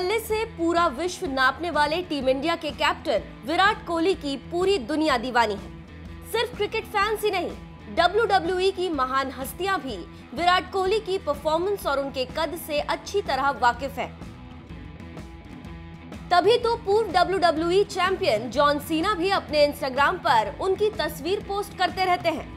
बल्ले से पूरा विश्व नापने वाले टीम इंडिया के कैप्टन विराट कोहली की पूरी दुनिया दीवानी है सिर्फ क्रिकेट फैंस ही नहीं डब्ल्यू e की महान हस्तियां भी विराट कोहली की परफॉर्मेंस और उनके कद से अच्छी तरह वाकिफ हैं। तभी तो पूर्व डब्ल्यू चैंपियन जॉन सीना भी अपने इंस्टाग्राम पर उनकी तस्वीर पोस्ट करते रहते हैं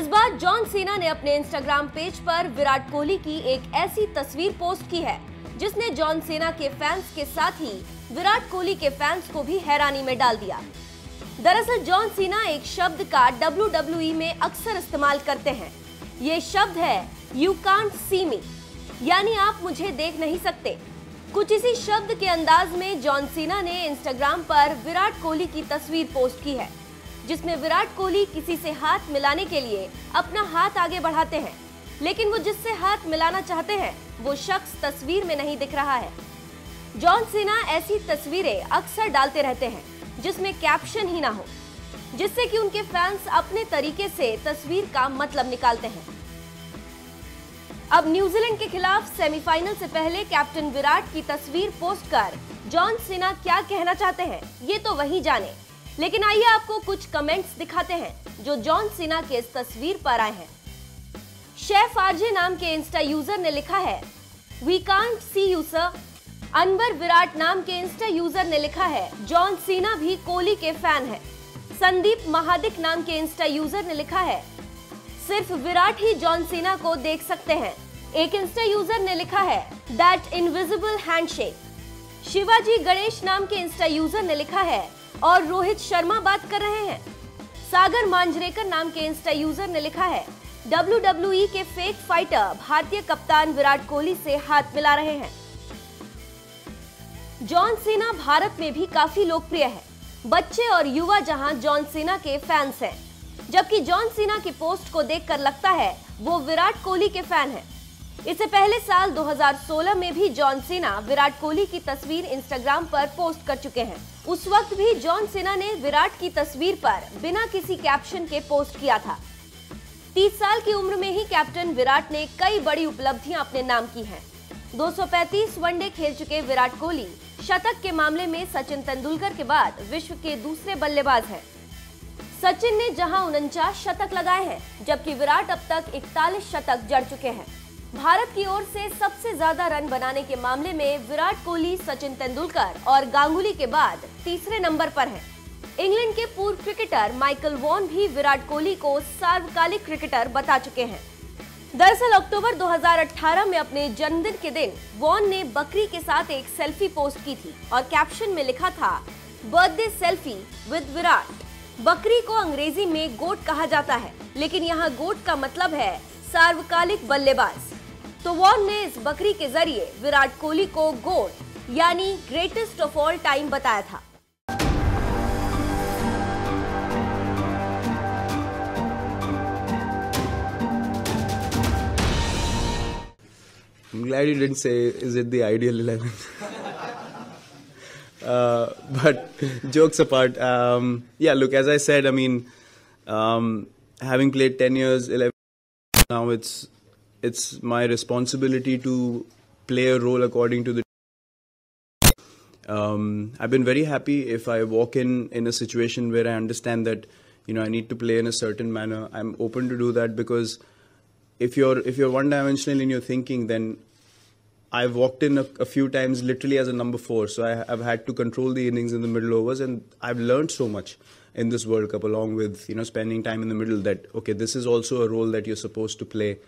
इस बार जॉन सीना ने अपने इंस्टाग्राम पेज पर विराट कोहली की एक ऐसी तस्वीर पोस्ट की है जिसने जॉन सेना के फैंस के साथ ही विराट कोहली के फैंस को भी हैरानी में डाल दिया दरअसल जॉन सीना एक शब्द का डब्ल्यू में अक्सर इस्तेमाल करते हैं ये शब्द है यू कांट सी मी यानी आप मुझे देख नहीं सकते कुछ इसी शब्द के अंदाज में जॉन सीना ने इंस्टाग्राम पर विराट कोहली की तस्वीर पोस्ट की है जिसमें विराट कोहली किसी से हाथ मिलाने के लिए अपना हाथ आगे बढ़ाते हैं लेकिन वो जिससे हाथ मिलाना चाहते हैं वो शख्स तस्वीर में नहीं दिख रहा है जॉन सीना ऐसी तस्वीरें अक्सर डालते रहते हैं जिसमें कैप्शन ही ना हो जिससे कि उनके फैंस अपने तरीके से तस्वीर का मतलब निकालते हैं अब न्यूजीलैंड के खिलाफ सेमीफाइनल से पहले कैप्टन विराट की तस्वीर पोस्ट कर जॉन सिन्हा क्या कहना चाहते हैं ये तो वही जाने लेकिन आइए आपको कुछ कमेंट्स दिखाते हैं जो जॉन सिन्हा के इस तस्वीर पर आए हैं शेफ आरजे नाम के इंस्टा यूजर ने लिखा है we can't see you sir Anwar Virat नाम के इंस्टा यूजर ने लिखा है जॉन सीना भी कोहली के फैन है संदीप महादिक नाम के इंस्टा यूजर ने लिखा है सिर्फ विराट ही जॉन सीना को देख सकते हैं एक इंस्टा यूजर ने लिखा है that invisible handshake Shivaji Ganesh नाम के इंस्टा यूजर ने लिखा है और रोहित शर्मा बात कर रहे हैं सागर मांजरेकर नाम के इंस्टा यूजर ने लिखा है डब्ल्यू e के फेक फाइटर भारतीय कप्तान विराट कोहली से हाथ मिला रहे हैं जॉन सेना भारत में भी काफी लोकप्रिय है बच्चे और युवा जहां जॉन सेना के फैंस हैं, जबकि जॉन सेना की पोस्ट को देखकर लगता है वो विराट कोहली के फैन हैं। इससे पहले साल 2016 में भी जॉन सेना विराट कोहली की तस्वीर इंस्टाग्राम पर पोस्ट कर चुके हैं उस वक्त भी जॉन सेना ने विराट की तस्वीर पर बिना किसी कैप्शन के पोस्ट किया था तीस साल की उम्र में ही कैप्टन विराट ने कई बड़ी उपलब्धियां अपने नाम की हैं 235 वनडे खेल चुके विराट कोहली शतक के मामले में सचिन तेंदुलकर के बाद विश्व के दूसरे बल्लेबाज हैं सचिन ने जहां उनचास शतक लगाए हैं जबकि विराट अब तक इकतालीस शतक जड़ चुके हैं भारत की ओर से सबसे ज्यादा रन बनाने के मामले में विराट कोहली सचिन तेंदुलकर और गांगुली के बाद तीसरे नंबर पर है इंग्लैंड के पूर्व क्रिकेटर माइकल वॉन भी विराट कोहली को सार्वकालिक क्रिकेटर बता चुके हैं दरअसल अक्टूबर 2018 में अपने जन्मदिन के दिन वॉन ने बकरी के साथ एक सेल्फी पोस्ट की थी और कैप्शन में लिखा था बर्थडे सेल्फी विद विराट बकरी को अंग्रेजी में गोट कहा जाता है लेकिन यहाँ गोट का मतलब है सार्वकालिक बल्लेबाज तो वॉन ने इस बकरी के जरिए विराट कोहली को गोट यानी ग्रेटेस्ट ऑफ ऑल टाइम बताया था I'm glad you didn't say, is it the ideal 11? uh, but jokes apart, um, yeah, look, as I said, I mean, um, having played 10 years, 11 now it's it's my responsibility to play a role according to the um, I've been very happy if I walk in in a situation where I understand that you know I need to play in a certain manner. I'm open to do that because if you're if you're one dimensional in your thinking, then I've walked in a, a, few times literally as a number four. So I, have had to control the innings in the middle overs, and I've learned so much in this World Cup, along with you know spending time in the middle. That okay, this is also a role that you're supposed to play,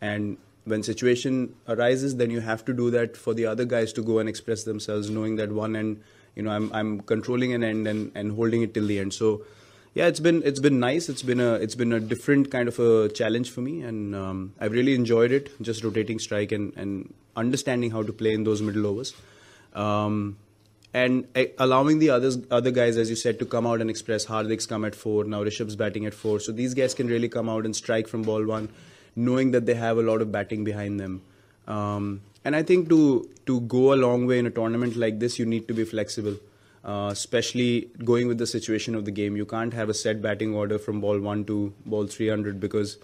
and when situation arises, then you have to do that for the other guys to go and express themselves, knowing that one end, you know, I'm I'm controlling an end and and holding it till the end. So yeah, it's been it's been nice. It's been a it's been a different kind of a challenge for me, and um, I've really enjoyed it. Just rotating strike and and understanding how to play in those middle overs. Um, and uh, allowing the others, other guys, as you said, to come out and express. Hardik's come at four, now Rishabh's batting at four. So these guys can really come out and strike from ball one, knowing that they have a lot of batting behind them. Um, and I think to to go a long way in a tournament like this, you need to be flexible uh, especially going with the situation of the game. You can't have a set batting order from ball one to ball 300 because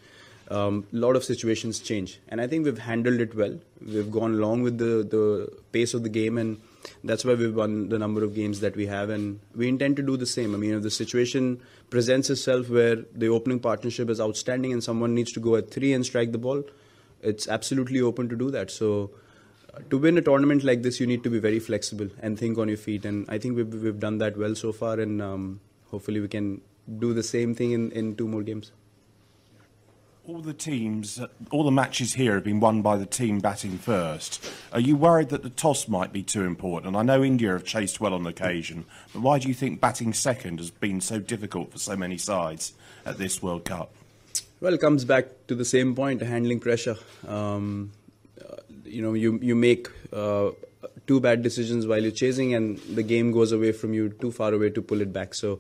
a um, lot of situations change. And I think we've handled it well. We've gone along with the, the pace of the game, and that's why we've won the number of games that we have. And we intend to do the same. I mean, if the situation presents itself where the opening partnership is outstanding and someone needs to go at three and strike the ball, it's absolutely open to do that. So to win a tournament like this, you need to be very flexible and think on your feet. And I think we've, we've done that well so far, and um, hopefully we can do the same thing in, in two more games. All the teams, all the matches here have been won by the team batting first. Are you worried that the toss might be too important? I know India have chased well on occasion, but why do you think batting second has been so difficult for so many sides at this World Cup? Well, it comes back to the same point handling pressure. Um, you know you you make uh, two bad decisions while you're chasing, and the game goes away from you too far away to pull it back. So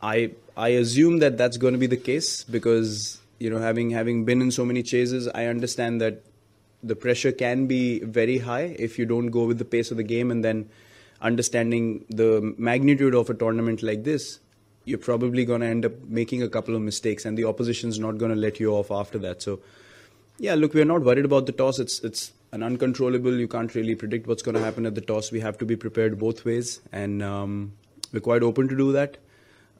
I I assume that that's going to be the case because you know having having been in so many chases, I understand that the pressure can be very high if you don't go with the pace of the game, and then understanding the magnitude of a tournament like this you're probably going to end up making a couple of mistakes and the opposition's not going to let you off after that so yeah look we're not worried about the toss it's it's an uncontrollable. You can't really predict what's going to happen at the toss. We have to be prepared both ways, and um, we're quite open to do that.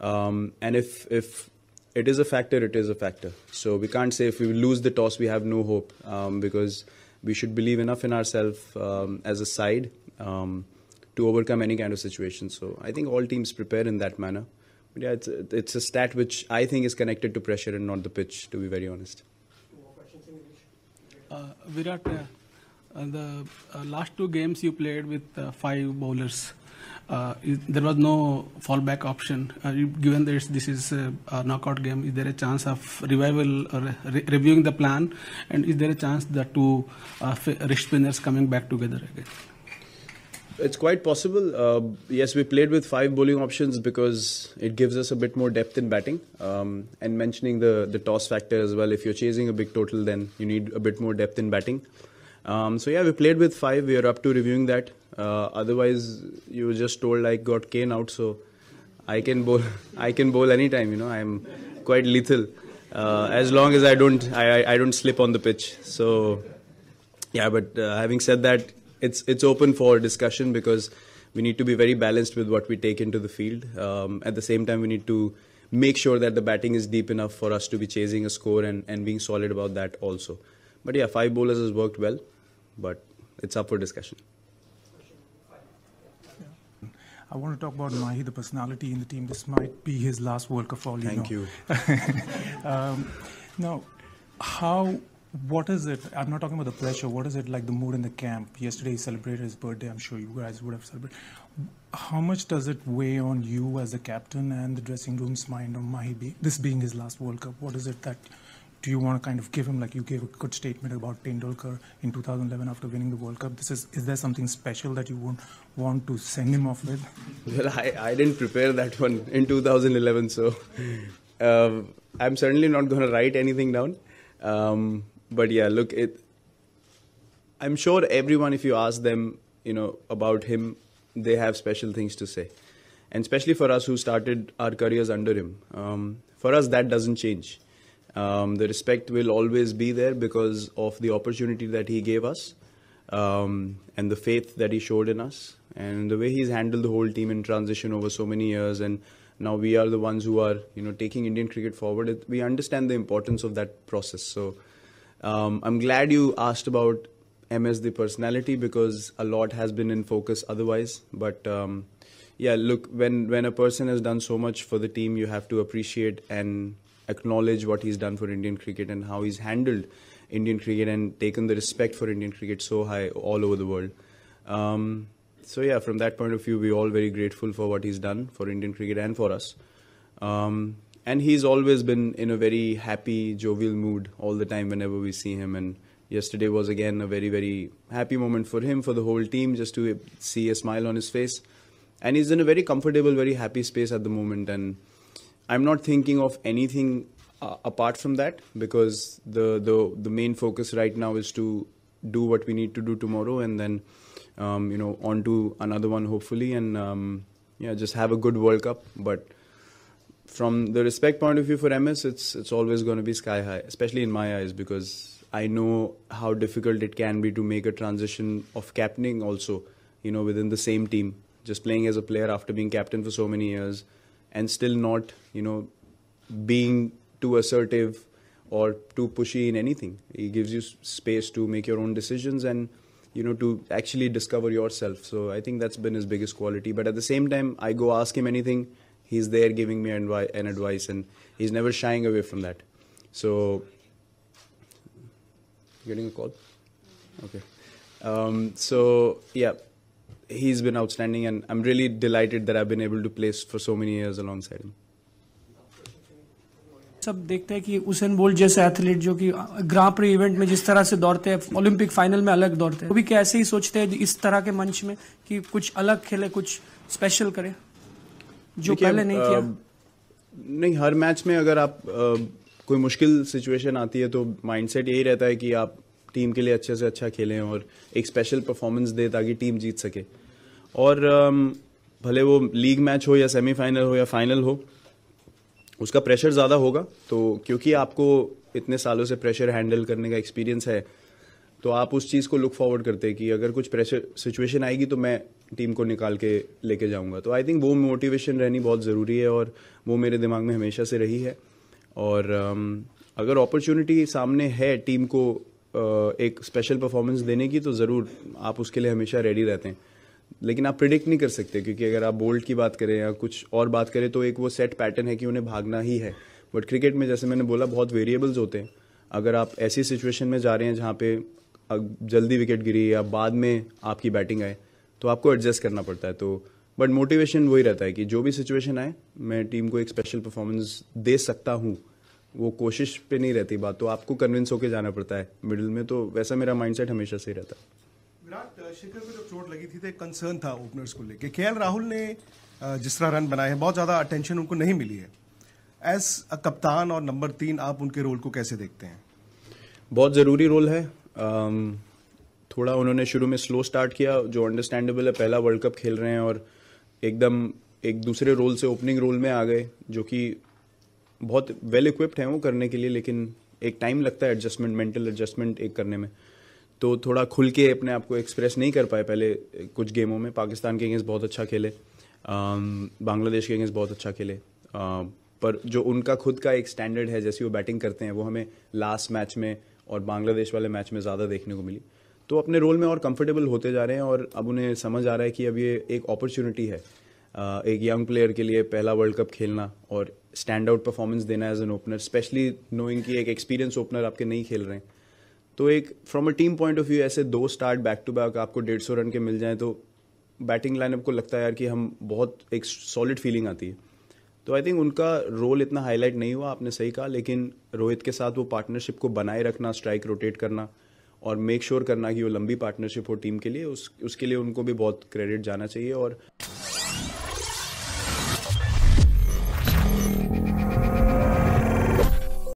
Um, and if if it is a factor, it is a factor. So we can't say if we lose the toss, we have no hope um, because we should believe enough in ourselves um, as a side um, to overcome any kind of situation. So I think all teams prepare in that manner. But yeah, it's a, it's a stat which I think is connected to pressure and not the pitch, to be very honest. Uh, Virat, uh, uh, the uh, last two games you played with uh, five bowlers. Is, there was no fallback option. given that this is a, a, knockout game, is there a chance of revival or re reviewing the plan? And is there a chance the two wrist spinners coming back together again? It's quite possible. Uh, yes, we played with five bowling options because it gives us a bit more depth in batting. Um, and mentioning the, the toss factor as well, if you're chasing a big total, then you need a bit more depth in batting. Um, so yeah, we played with five. We are up to reviewing that. Uh, otherwise, you were just told I got Kane out, so I can bowl. I can bowl anytime. You know, I'm quite lethal uh, as long as I don't I, I don't slip on the pitch. So yeah, but uh, having said that, it's it's open for discussion because we need to be very balanced with what we take into the field. Um, at the same time, we need to make sure that the batting is deep enough for us to be chasing a score and, and being solid about that also. But yeah, five bowlers has worked well but it's up for discussion. I want to talk about Mahi, the personality in the team. This might be his last World Cup all you Thank know. you. um, now, how, what is it? I'm not talking about the pressure. What is it like the mood in the camp? Yesterday he celebrated his birthday. I'm sure you guys would have celebrated. How much does it weigh on you as the captain and the dressing room's mind on Mahi, be, this being his last World Cup? What is it that do you want to kind of give him like you gave a good statement about Tendulkar in 2011 after winning the World Cup? This is is there something special that you would want to send him off with? Well, I, I didn't prepare that one in 2011, so uh, I'm certainly not going to write anything down. Um, but yeah, look, it. I'm sure everyone, if you ask them, you know about him, they have special things to say, and especially for us who started our careers under him. Um, for us, that doesn't change um, the respect will always be there because of the opportunity that he gave us um, and the faith that he showed in us and the way he's handled the whole team in transition over so many years and now we are the ones who are you know taking Indian cricket forward. It, we understand the importance of that process. So um, I'm glad you asked about MS the personality because a lot has been in focus otherwise. But um, yeah, look when when a person has done so much for the team, you have to appreciate and acknowledge what he's done for Indian cricket and how he's handled Indian cricket and taken the respect for Indian cricket so high all over the world. Um, so yeah, from that point of view, we're all very grateful for what he's done for Indian cricket and for us. Um, and he's always been in a very happy, jovial mood all the time whenever we see him. And yesterday was again a very, very happy moment for him, for the whole team, just to see a smile on his face. And he's in a very comfortable, very happy space at the moment. And I'm not thinking of anything uh, apart from that because the, the the main focus right now is to do what we need to do tomorrow and then um, you know on to another one hopefully and um, yeah just have a good World Cup. But from the respect point of view for MS, it's it's always going to be sky high, especially in my eyes because I know how difficult it can be to make a transition of captaining also you know within the same team, just playing as a player after being captain for so many years and still not, you know, being too assertive or too pushy in anything. It gives you space to make your own decisions and you know to actually discover yourself. So I think that's been his biggest quality. But at the same time, I go ask him anything, he's there giving me an advice, and he's never shying away from that. So getting a call, okay. Um, so yeah, he's been outstanding, and I'm really delighted that I've been able to play for so many years alongside him. सब देखते हैं कि Usain bolt जैसे athlete जो कि ग्रां pre event में जिस तरह से दौड़ते हैं ओलंपिक फाइनल में अलग दौड़ते हैं वो भी कैसे ही सोचते हैं इस तरह के मंच में कि कुछ अलग खेले कुछ स्पेशल करे जो पहले नहीं किया नहीं हर मैच में अगर आप आ, कोई मुश्किल सिचुएशन आती है तो माइंडसेट यही रहता है कि आप टीम के लिए अच्छे से अच्छा खेलें और एक स्पेशल परफॉर्मेंस दें ताकि टीम जीत सके और um, भले वो लीग मैच हो या सेमीफाइनल हो या फाइनल हो उसका प्रेशर ज़्यादा होगा तो क्योंकि आपको इतने सालों से प्रेशर हैंडल करने का एक्सपीरियंस है तो आप उस चीज़ को लुक फॉरवर्ड करते हैं कि अगर कुछ प्रेशर सिचुएशन आएगी तो मैं टीम को निकाल के लेके जाऊंगा तो आई थिंक वो मोटिवेशन रहनी बहुत ज़रूरी है और वो मेरे दिमाग में हमेशा से रही है और um, अगर अपॉर्चुनिटी सामने है टीम को एक स्पेशल परफॉर्मेंस देने की तो ज़रूर आप उसके लिए हमेशा रेडी रहते हैं लेकिन आप प्रिडिक्ट नहीं कर सकते क्योंकि अगर आप बोल्ट की बात करें या कुछ और बात करें तो एक वो सेट पैटर्न है कि उन्हें भागना ही है बट क्रिकेट में जैसे मैंने बोला बहुत वेरिएबल्स होते हैं अगर आप ऐसी सिचुएशन में जा रहे हैं जहाँ पे जल्दी विकेट गिरी या बाद में आपकी बैटिंग आए तो आपको एडजस्ट करना पड़ता है तो बट मोटिवेशन वही रहता है कि जो भी सिचुएशन आए मैं टीम को एक स्पेशल परफॉर्मेंस दे सकता हूँ वो कोशिश पे नहीं रहती बात तो आपको कन्विंस होके जाना पड़ता है मिडिल में तो वैसा मेरा माइंडसेट हमेशा से रहता है विराट शिखर को जब चोट लगी थी तो एक कंसर्न था ओपनर्स को लेके के राहुल ने जिस तरह रन बनाए हैं बहुत ज़्यादा अटेंशन उनको नहीं मिली है एज अ कप्तान और नंबर तीन आप उनके रोल को कैसे देखते हैं बहुत ज़रूरी रोल है थोड़ा उन्होंने शुरू में स्लो स्टार्ट किया जो अंडरस्टैंडेबल है पहला वर्ल्ड कप खेल रहे हैं और एकदम एक दूसरे रोल से ओपनिंग रोल में आ गए जो कि बहुत वेल इक्विप्ड हैं वो करने के लिए लेकिन एक टाइम लगता है एडजस्टमेंट मेंटल एडजस्टमेंट एक करने में तो थोड़ा खुल के अपने आप को एक्सप्रेस नहीं कर पाए पहले कुछ गेमों में पाकिस्तान के अगेंस्ट बहुत अच्छा खेले बांग्लादेश के अगेंस्ट बहुत अच्छा खेले पर जो उनका खुद का एक स्टैंडर्ड है जैसे वो बैटिंग करते हैं वो हमें लास्ट मैच में और बांग्लादेश वाले मैच में ज़्यादा देखने को मिली तो अपने रोल में और कंफर्टेबल होते जा रहे हैं और अब उन्हें समझ आ रहा है कि अब ये एक अपॉर्चुनिटी है एक यंग प्लेयर के लिए पहला वर्ल्ड कप खेलना और स्टैंड आउट परफॉर्मेंस देना as an opener specially knowing कि एक एक्सपीरियंस ओपनर आपके नहीं खेल रहे हैं तो एक from a team point of view ऐसे दो स्टार्ट बैक टू बैक आपको डेढ़ सौ रन के मिल जाएँ तो बैटिंग लाइनअप को लगता है यार कि हम बहुत एक सॉलिड फीलिंग आती है तो आई थिंक उनका रोल इतना हाईलाइट नहीं हुआ आपने सही कहा लेकिन रोहित के साथ वो पार्टनरशिप को बनाए रखना स्ट्राइक रोटेट करना और मेक श्योर sure करना कि वो लंबी पार्टनरशिप हो टीम के लिए उस उसके लिए उनको भी बहुत क्रेडिट जाना चाहिए और